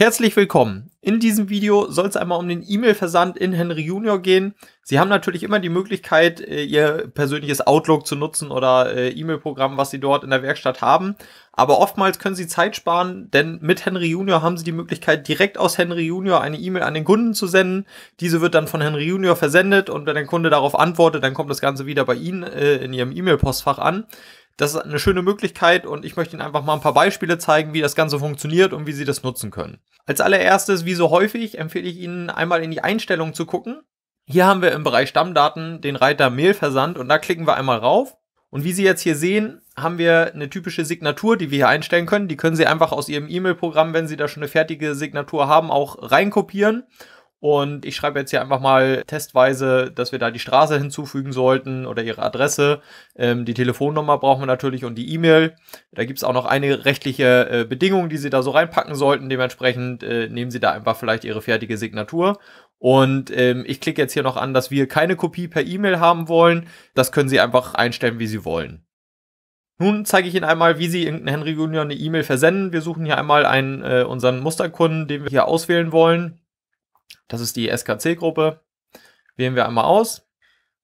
Herzlich willkommen. In diesem Video soll es einmal um den E-Mail-Versand in Henry Junior gehen. Sie haben natürlich immer die Möglichkeit, äh, Ihr persönliches Outlook zu nutzen oder äh, E-Mail-Programm, was Sie dort in der Werkstatt haben. Aber oftmals können Sie Zeit sparen, denn mit Henry Junior haben Sie die Möglichkeit, direkt aus Henry Junior eine E-Mail an den Kunden zu senden. Diese wird dann von Henry Junior versendet und wenn der Kunde darauf antwortet, dann kommt das Ganze wieder bei Ihnen äh, in Ihrem E-Mail-Postfach an das ist eine schöne Möglichkeit und ich möchte Ihnen einfach mal ein paar Beispiele zeigen, wie das Ganze funktioniert und wie Sie das nutzen können. Als allererstes, wie so häufig, empfehle ich Ihnen einmal in die Einstellungen zu gucken. Hier haben wir im Bereich Stammdaten den Reiter Mailversand und da klicken wir einmal rauf. Und wie Sie jetzt hier sehen, haben wir eine typische Signatur, die wir hier einstellen können. Die können Sie einfach aus Ihrem E-Mail-Programm, wenn Sie da schon eine fertige Signatur haben, auch reinkopieren. Und ich schreibe jetzt hier einfach mal testweise, dass wir da die Straße hinzufügen sollten oder ihre Adresse. Ähm, die Telefonnummer brauchen wir natürlich und die E-Mail. Da gibt es auch noch einige rechtliche äh, Bedingungen, die Sie da so reinpacken sollten. Dementsprechend äh, nehmen Sie da einfach vielleicht Ihre fertige Signatur. Und ähm, ich klicke jetzt hier noch an, dass wir keine Kopie per E-Mail haben wollen. Das können Sie einfach einstellen, wie Sie wollen. Nun zeige ich Ihnen einmal, wie Sie irgendeinen Henry Junior eine E-Mail versenden. Wir suchen hier einmal einen, äh, unseren Musterkunden, den wir hier auswählen wollen. Das ist die SKC-Gruppe. Wählen wir einmal aus.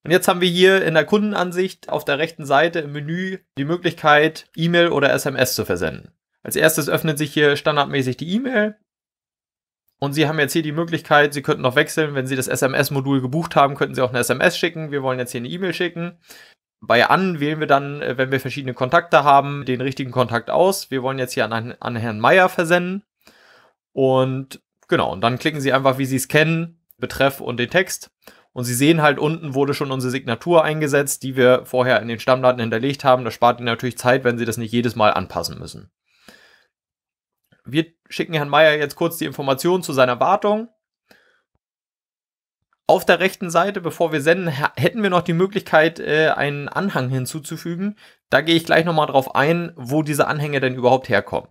Und jetzt haben wir hier in der Kundenansicht auf der rechten Seite im Menü die Möglichkeit, E-Mail oder SMS zu versenden. Als erstes öffnet sich hier standardmäßig die E-Mail. Und Sie haben jetzt hier die Möglichkeit, Sie könnten noch wechseln. Wenn Sie das SMS-Modul gebucht haben, könnten Sie auch eine SMS schicken. Wir wollen jetzt hier eine E-Mail schicken. Bei An wählen wir dann, äh, wenn wir verschiedene Kontakte haben, den richtigen Kontakt aus. Wir wollen jetzt hier an, an Herrn Meier versenden. Und Genau, und dann klicken Sie einfach, wie Sie es kennen, Betreff und den Text. Und Sie sehen halt unten wurde schon unsere Signatur eingesetzt, die wir vorher in den Stammdaten hinterlegt haben. Das spart Ihnen natürlich Zeit, wenn Sie das nicht jedes Mal anpassen müssen. Wir schicken Herrn Meier jetzt kurz die Informationen zu seiner Wartung. Auf der rechten Seite, bevor wir senden, hätten wir noch die Möglichkeit, äh, einen Anhang hinzuzufügen. Da gehe ich gleich nochmal drauf ein, wo diese Anhänge denn überhaupt herkommen.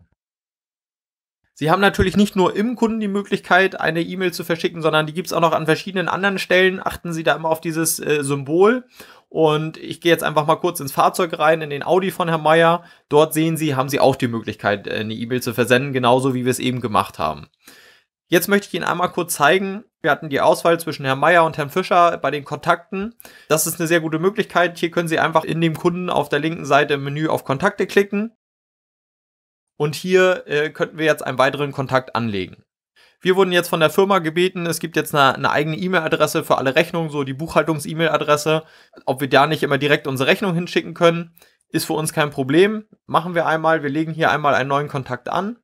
Sie haben natürlich nicht nur im Kunden die Möglichkeit, eine E-Mail zu verschicken, sondern die gibt's auch noch an verschiedenen anderen Stellen. Achten Sie da immer auf dieses äh, Symbol. Und ich gehe jetzt einfach mal kurz ins Fahrzeug rein, in den Audi von Herrn Meier. Dort sehen Sie, haben Sie auch die Möglichkeit, äh, eine E-Mail zu versenden, genauso wie wir es eben gemacht haben. Jetzt möchte ich Ihnen einmal kurz zeigen, wir hatten die Auswahl zwischen Herrn Meier und Herrn Fischer bei den Kontakten. Das ist eine sehr gute Möglichkeit. Hier können Sie einfach in dem Kunden auf der linken Seite im Menü auf Kontakte klicken und hier äh, könnten wir jetzt einen weiteren Kontakt anlegen. Wir wurden jetzt von der Firma gebeten, es gibt jetzt eine, eine eigene E-Mail-Adresse für alle Rechnungen, so die Buchhaltungs-E-Mail-Adresse. Ob wir da nicht immer direkt unsere Rechnung hinschicken können, ist für uns kein Problem. Machen wir einmal, wir legen hier einmal einen neuen Kontakt an.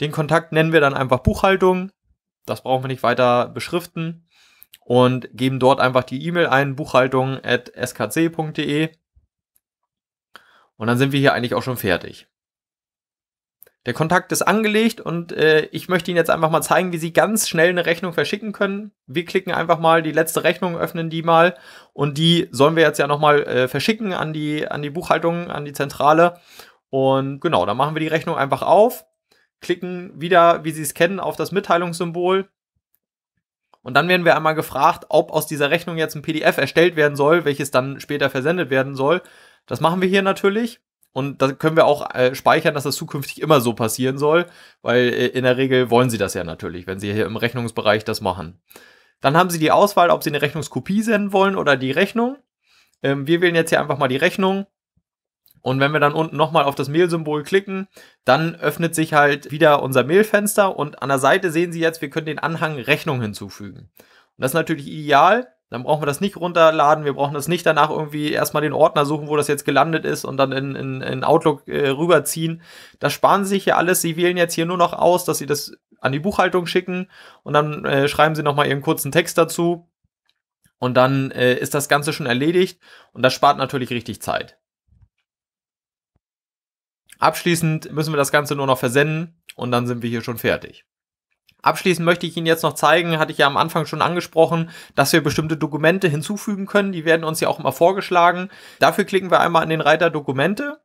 Den Kontakt nennen wir dann einfach Buchhaltung. Das brauchen wir nicht weiter beschriften. Und geben dort einfach die E-Mail ein, buchhaltung.skc.de. Und dann sind wir hier eigentlich auch schon fertig. Der Kontakt ist angelegt und äh, ich möchte Ihnen jetzt einfach mal zeigen, wie Sie ganz schnell eine Rechnung verschicken können. Wir klicken einfach mal die letzte Rechnung, öffnen die mal und die sollen wir jetzt ja nochmal äh, verschicken an die, an die Buchhaltung, an die Zentrale. Und genau, dann machen wir die Rechnung einfach auf, klicken wieder, wie Sie es kennen, auf das Mitteilungssymbol. Und dann werden wir einmal gefragt, ob aus dieser Rechnung jetzt ein PDF erstellt werden soll, welches dann später versendet werden soll. Das machen wir hier natürlich. Und da können wir auch äh, speichern, dass das zukünftig immer so passieren soll, weil äh, in der Regel wollen sie das ja natürlich, wenn sie hier im Rechnungsbereich das machen. Dann haben sie die Auswahl, ob sie eine Rechnungskopie senden wollen oder die Rechnung. Ähm, wir wählen jetzt hier einfach mal die Rechnung. Und wenn wir dann unten nochmal auf das Mail-Symbol klicken, dann öffnet sich halt wieder unser Mail-Fenster und an der Seite sehen Sie jetzt, wir können den Anhang Rechnung hinzufügen. Und das ist natürlich ideal, dann brauchen wir das nicht runterladen, wir brauchen das nicht danach irgendwie erstmal den Ordner suchen, wo das jetzt gelandet ist und dann in, in, in Outlook äh, rüberziehen. Das sparen sie sich ja alles. Sie wählen jetzt hier nur noch aus, dass sie das an die Buchhaltung schicken und dann äh, schreiben sie nochmal ihren kurzen Text dazu. Und dann äh, ist das Ganze schon erledigt und das spart natürlich richtig Zeit. Abschließend müssen wir das Ganze nur noch versenden und dann sind wir hier schon fertig. Abschließend möchte ich Ihnen jetzt noch zeigen, hatte ich ja am Anfang schon angesprochen, dass wir bestimmte Dokumente hinzufügen können. Die werden uns ja auch immer vorgeschlagen. Dafür klicken wir einmal an den Reiter Dokumente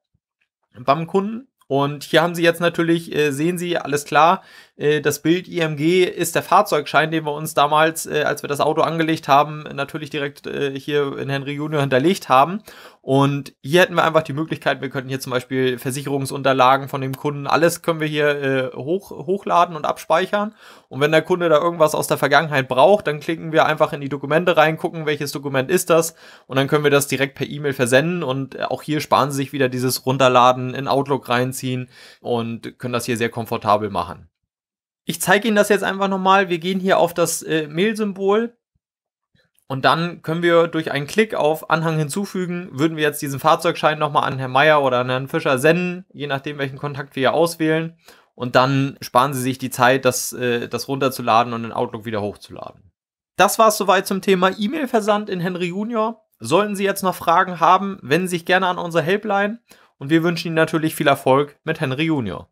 beim Kunden. Und hier haben Sie jetzt natürlich, äh, sehen Sie, alles klar, äh, das Bild IMG ist der Fahrzeugschein, den wir uns damals, äh, als wir das Auto angelegt haben, natürlich direkt äh, hier in Henry Junior hinterlegt haben. Und hier hätten wir einfach die Möglichkeit, wir könnten hier zum Beispiel Versicherungsunterlagen von dem Kunden, alles können wir hier äh, hoch, hochladen und abspeichern. Und wenn der Kunde da irgendwas aus der Vergangenheit braucht, dann klicken wir einfach in die Dokumente rein, gucken, welches Dokument ist das. Und dann können wir das direkt per E-Mail versenden. Und äh, auch hier sparen Sie sich wieder dieses Runterladen in Outlook reinziehen und können das hier sehr komfortabel machen. Ich zeige Ihnen das jetzt einfach nochmal. Wir gehen hier auf das äh, Mail-Symbol und dann können wir durch einen Klick auf Anhang hinzufügen, würden wir jetzt diesen Fahrzeugschein nochmal an Herrn Meier oder an Herrn Fischer senden, je nachdem, welchen Kontakt wir hier auswählen. Und dann sparen Sie sich die Zeit, das, äh, das runterzuladen und den Outlook wieder hochzuladen. Das war es soweit zum Thema E-Mail-Versand in Henry Junior. Sollten Sie jetzt noch Fragen haben, wenden Sie sich gerne an unsere Helpline und wir wünschen Ihnen natürlich viel Erfolg mit Henry Junior.